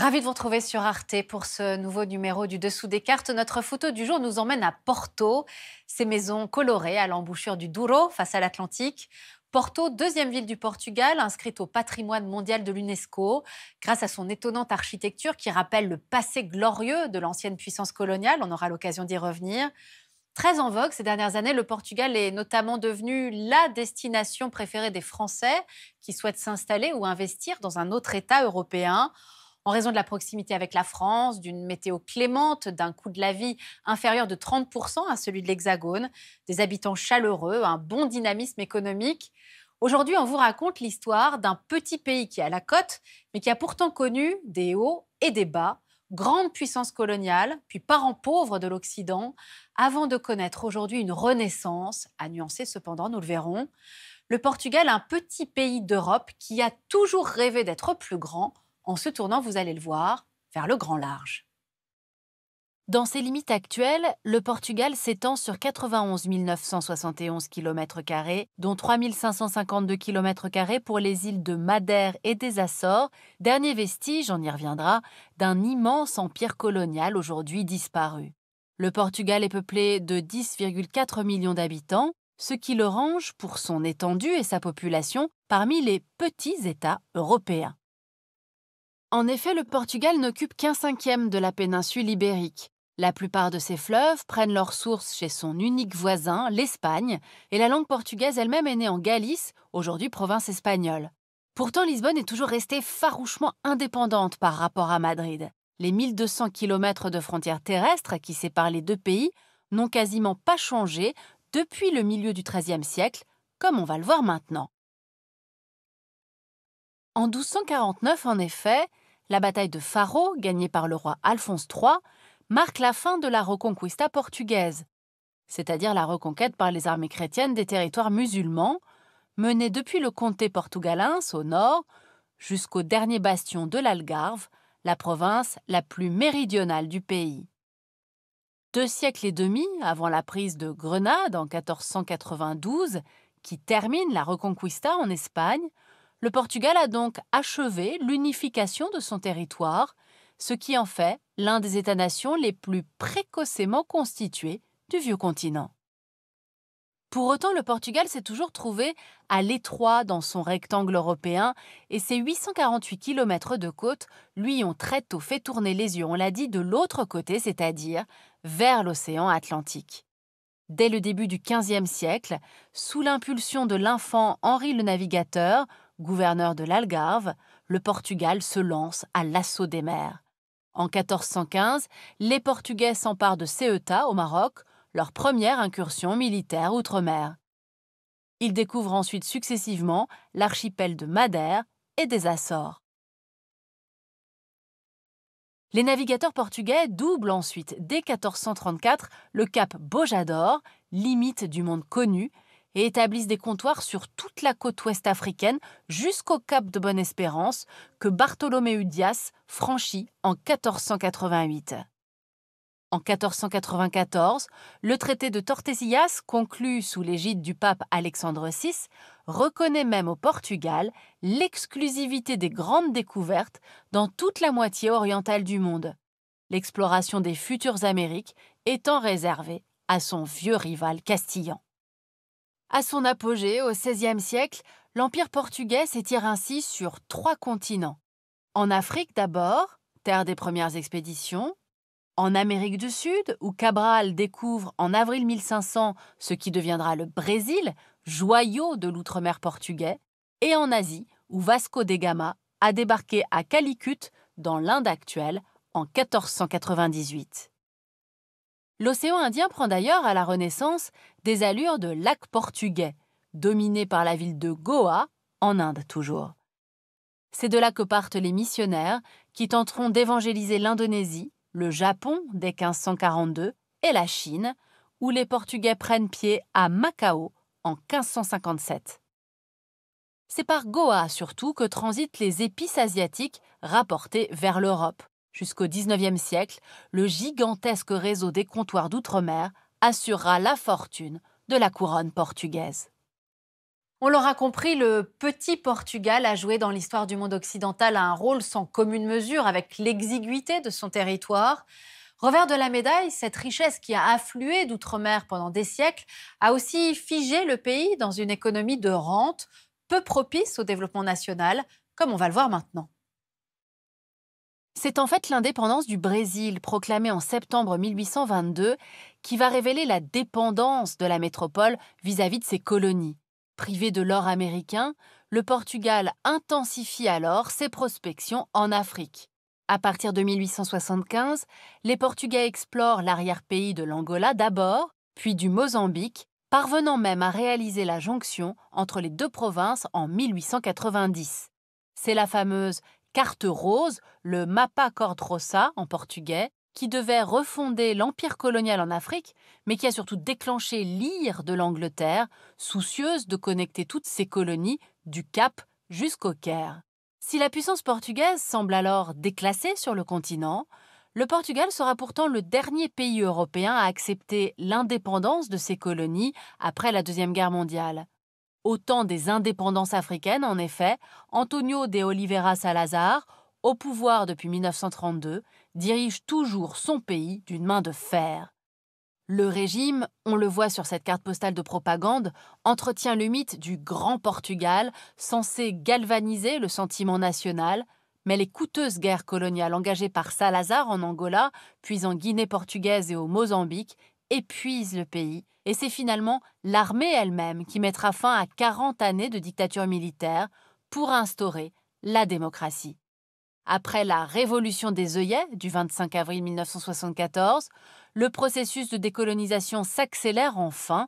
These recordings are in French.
Ravi de vous retrouver sur Arte pour ce nouveau numéro du Dessous des cartes. Notre photo du jour nous emmène à Porto, ces maisons colorées à l'embouchure du Douro face à l'Atlantique. Porto, deuxième ville du Portugal, inscrite au patrimoine mondial de l'UNESCO, grâce à son étonnante architecture qui rappelle le passé glorieux de l'ancienne puissance coloniale, on aura l'occasion d'y revenir. Très en vogue ces dernières années, le Portugal est notamment devenu la destination préférée des Français qui souhaitent s'installer ou investir dans un autre État européen en raison de la proximité avec la France, d'une météo clémente, d'un coût de la vie inférieur de 30% à celui de l'Hexagone, des habitants chaleureux, un bon dynamisme économique. Aujourd'hui, on vous raconte l'histoire d'un petit pays qui à la côte, mais qui a pourtant connu des hauts et des bas, grande puissance coloniale, puis parent pauvre de l'Occident, avant de connaître aujourd'hui une renaissance, à nuancer cependant, nous le verrons. Le Portugal, un petit pays d'Europe qui a toujours rêvé d'être plus grand, en se tournant, vous allez le voir, vers le grand large. Dans ses limites actuelles, le Portugal s'étend sur 91 971 km, dont 3 552 km pour les îles de Madère et des Açores, dernier vestige, on y reviendra, d'un immense empire colonial aujourd'hui disparu. Le Portugal est peuplé de 10,4 millions d'habitants, ce qui le range, pour son étendue et sa population, parmi les petits États européens. En effet, le Portugal n'occupe qu'un cinquième de la péninsule ibérique. La plupart de ses fleuves prennent leur source chez son unique voisin, l'Espagne, et la langue portugaise elle-même est née en Galice, aujourd'hui province espagnole. Pourtant, Lisbonne est toujours restée farouchement indépendante par rapport à Madrid. Les 1200 km de frontières terrestres qui séparent les deux pays n'ont quasiment pas changé depuis le milieu du XIIIe siècle, comme on va le voir maintenant. En 1249, en effet, la bataille de Faro, gagnée par le roi Alphonse III, marque la fin de la Reconquista portugaise, c'est-à-dire la reconquête par les armées chrétiennes des territoires musulmans, menée depuis le comté portugalens au nord jusqu'au dernier bastion de l'Algarve, la province la plus méridionale du pays. Deux siècles et demi avant la prise de Grenade en 1492, qui termine la Reconquista en Espagne, le Portugal a donc achevé l'unification de son territoire, ce qui en fait l'un des États-nations les plus précocement constitués du vieux continent. Pour autant, le Portugal s'est toujours trouvé à l'étroit dans son rectangle européen et ses 848 km de côte lui ont très tôt fait tourner les yeux, on l'a dit, de l'autre côté, c'est-à-dire vers l'océan Atlantique. Dès le début du XVe siècle, sous l'impulsion de l'infant Henri le Navigateur, gouverneur de l'Algarve, le Portugal se lance à l'assaut des mers. En 1415, les Portugais s'emparent de Ceuta au Maroc, leur première incursion militaire outre-mer. Ils découvrent ensuite successivement l'archipel de Madère et des Açores. Les navigateurs portugais doublent ensuite dès 1434 le cap Bojador, limite du monde connu, et établissent des comptoirs sur toute la côte ouest africaine jusqu'au cap de Bonne-Espérance que Bartholoméu Dias franchit en 1488. En 1494, le traité de Tordesillas, conclu sous l'égide du pape Alexandre VI, reconnaît même au Portugal l'exclusivité des grandes découvertes dans toute la moitié orientale du monde, l'exploration des futures Amériques étant réservée à son vieux rival castillan. À son apogée, au XVIe siècle, l'Empire portugais s'étire ainsi sur trois continents. En Afrique d'abord, terre des premières expéditions, en Amérique du Sud, où Cabral découvre en avril 1500 ce qui deviendra le Brésil, joyau de l'outre-mer portugais, et en Asie, où Vasco de Gama a débarqué à Calicut, dans l'Inde actuelle, en 1498. L'océan Indien prend d'ailleurs à la Renaissance des allures de lac portugais, dominé par la ville de Goa, en Inde toujours. C'est de là que partent les missionnaires qui tenteront d'évangéliser l'Indonésie, le Japon dès 1542 et la Chine, où les Portugais prennent pied à Macao en 1557. C'est par Goa surtout que transitent les épices asiatiques rapportées vers l'Europe, Jusqu'au XIXe siècle, le gigantesque réseau des comptoirs d'outre-mer assurera la fortune de la couronne portugaise. On l'aura compris, le petit Portugal a joué dans l'histoire du monde occidental un rôle sans commune mesure avec l'exiguïté de son territoire. Revers de la médaille, cette richesse qui a afflué d'outre-mer pendant des siècles a aussi figé le pays dans une économie de rente peu propice au développement national, comme on va le voir maintenant. C'est en fait l'indépendance du Brésil, proclamée en septembre 1822, qui va révéler la dépendance de la métropole vis-à-vis de ses colonies. Privé de l'or américain, le Portugal intensifie alors ses prospections en Afrique. À partir de 1875, les Portugais explorent l'arrière-pays de l'Angola d'abord, puis du Mozambique, parvenant même à réaliser la jonction entre les deux provinces en 1890. C'est la fameuse carte rose, le Mapa Cordrosa en portugais, qui devait refonder l'empire colonial en Afrique, mais qui a surtout déclenché l'ire de l'Angleterre, soucieuse de connecter toutes ses colonies du Cap jusqu'au Caire. Si la puissance portugaise semble alors déclassée sur le continent, le Portugal sera pourtant le dernier pays européen à accepter l'indépendance de ses colonies après la Deuxième Guerre mondiale. Au temps des indépendances africaines, en effet, Antonio de Oliveira Salazar, au pouvoir depuis 1932, dirige toujours son pays d'une main de fer. Le régime, on le voit sur cette carte postale de propagande, entretient le mythe du Grand Portugal, censé galvaniser le sentiment national, mais les coûteuses guerres coloniales engagées par Salazar en Angola, puis en Guinée portugaise et au Mozambique, épuisent le pays et c'est finalement l'armée elle-même qui mettra fin à 40 années de dictature militaire pour instaurer la démocratie. Après la révolution des œillets du 25 avril 1974, le processus de décolonisation s'accélère enfin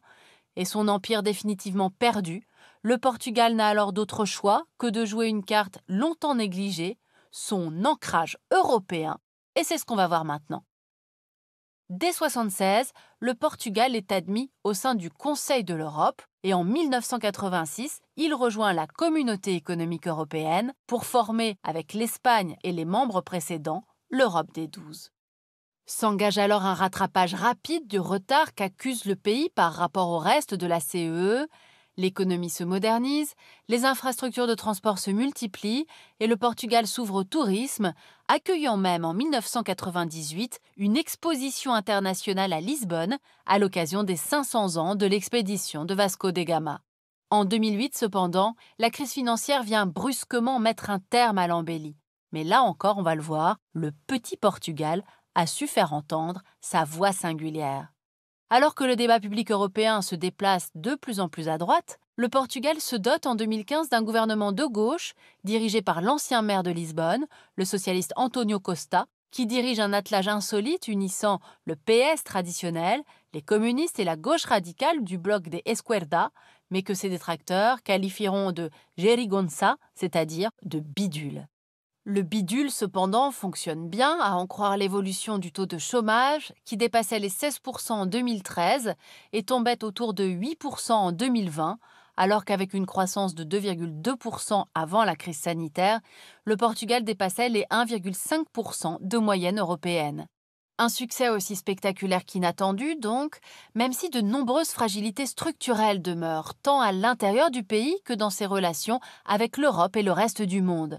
et son empire définitivement perdu, le Portugal n'a alors d'autre choix que de jouer une carte longtemps négligée, son ancrage européen, et c'est ce qu'on va voir maintenant. Dès 1976, le Portugal est admis au sein du Conseil de l'Europe et en 1986, il rejoint la Communauté économique européenne pour former, avec l'Espagne et les membres précédents, l'Europe des Douze. S'engage alors un rattrapage rapide du retard qu'accuse le pays par rapport au reste de la CEE, e. L'économie se modernise, les infrastructures de transport se multiplient et le Portugal s'ouvre au tourisme, accueillant même en 1998 une exposition internationale à Lisbonne à l'occasion des 500 ans de l'expédition de Vasco de Gama. En 2008 cependant, la crise financière vient brusquement mettre un terme à l'embellie. Mais là encore, on va le voir, le petit Portugal a su faire entendre sa voix singulière. Alors que le débat public européen se déplace de plus en plus à droite, le Portugal se dote en 2015 d'un gouvernement de gauche, dirigé par l'ancien maire de Lisbonne, le socialiste Antonio Costa, qui dirige un attelage insolite unissant le PS traditionnel, les communistes et la gauche radicale du bloc des Esquerda, mais que ses détracteurs qualifieront de gerigonça, c'est-à-dire de bidule. Le bidule, cependant, fonctionne bien, à en croire l'évolution du taux de chômage, qui dépassait les 16% en 2013 et tombait autour de 8% en 2020, alors qu'avec une croissance de 2,2% avant la crise sanitaire, le Portugal dépassait les 1,5% de moyenne européenne. Un succès aussi spectaculaire qu'inattendu, donc, même si de nombreuses fragilités structurelles demeurent, tant à l'intérieur du pays que dans ses relations avec l'Europe et le reste du monde.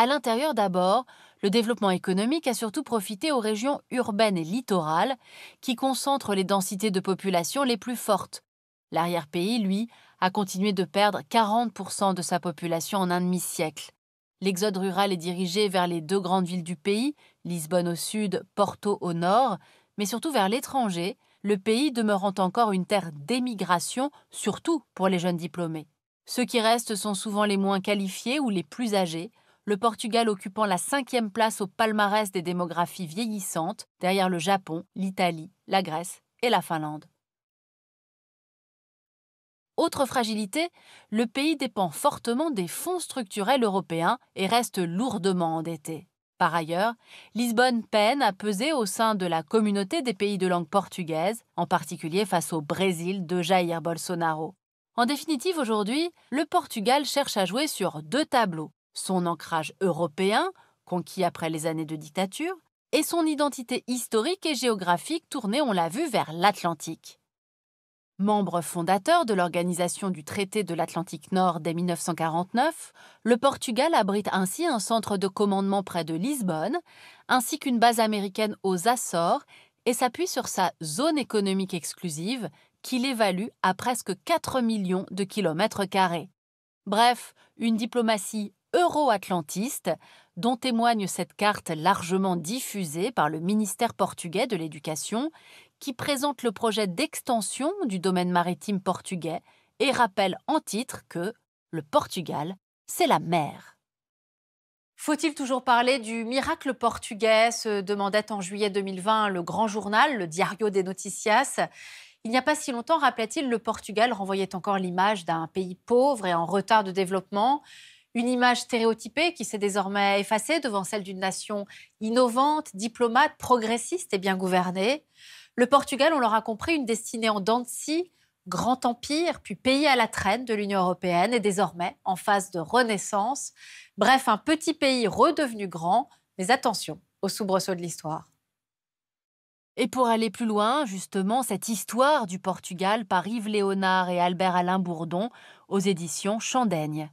À l'intérieur d'abord, le développement économique a surtout profité aux régions urbaines et littorales, qui concentrent les densités de population les plus fortes. L'arrière-pays, lui, a continué de perdre 40% de sa population en un demi-siècle. L'exode rural est dirigé vers les deux grandes villes du pays, Lisbonne au sud, Porto au nord, mais surtout vers l'étranger, le pays demeurant encore une terre d'émigration, surtout pour les jeunes diplômés. Ceux qui restent sont souvent les moins qualifiés ou les plus âgés, le Portugal occupant la cinquième place au palmarès des démographies vieillissantes, derrière le Japon, l'Italie, la Grèce et la Finlande. Autre fragilité, le pays dépend fortement des fonds structurels européens et reste lourdement endetté. Par ailleurs, Lisbonne peine à peser au sein de la communauté des pays de langue portugaise, en particulier face au Brésil de Jair Bolsonaro. En définitive, aujourd'hui, le Portugal cherche à jouer sur deux tableaux, son ancrage européen, conquis après les années de dictature, et son identité historique et géographique tournée, on l'a vu, vers l'Atlantique. Membre fondateur de l'Organisation du Traité de l'Atlantique Nord dès 1949, le Portugal abrite ainsi un centre de commandement près de Lisbonne, ainsi qu'une base américaine aux Açores, et s'appuie sur sa zone économique exclusive, qu'il évalue à presque 4 millions de kilomètres carrés. Bref, une diplomatie euro-atlantiste, dont témoigne cette carte largement diffusée par le ministère portugais de l'Éducation, qui présente le projet d'extension du domaine maritime portugais et rappelle en titre que le Portugal, c'est la mer. Faut-il toujours parler du miracle portugais se demandait en juillet 2020 le grand journal, le Diario des Noticias. Il n'y a pas si longtemps, rappelait-il, le Portugal renvoyait encore l'image d'un pays pauvre et en retard de développement une image stéréotypée qui s'est désormais effacée devant celle d'une nation innovante, diplomate, progressiste et bien gouvernée. Le Portugal, on l'aura compris, une destinée en dents grand empire, puis pays à la traîne de l'Union européenne et désormais en phase de renaissance. Bref, un petit pays redevenu grand, mais attention au soubresaut de l'histoire. Et pour aller plus loin, justement, cette histoire du Portugal par Yves Léonard et Albert Alain Bourdon aux éditions Chandaigne.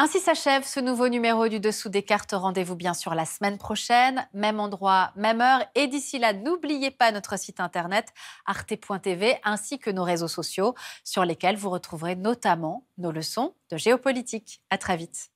Ainsi s'achève ce nouveau numéro du Dessous des cartes. Rendez-vous bien sûr la semaine prochaine, même endroit, même heure. Et d'ici là, n'oubliez pas notre site internet arte.tv ainsi que nos réseaux sociaux sur lesquels vous retrouverez notamment nos leçons de géopolitique. À très vite.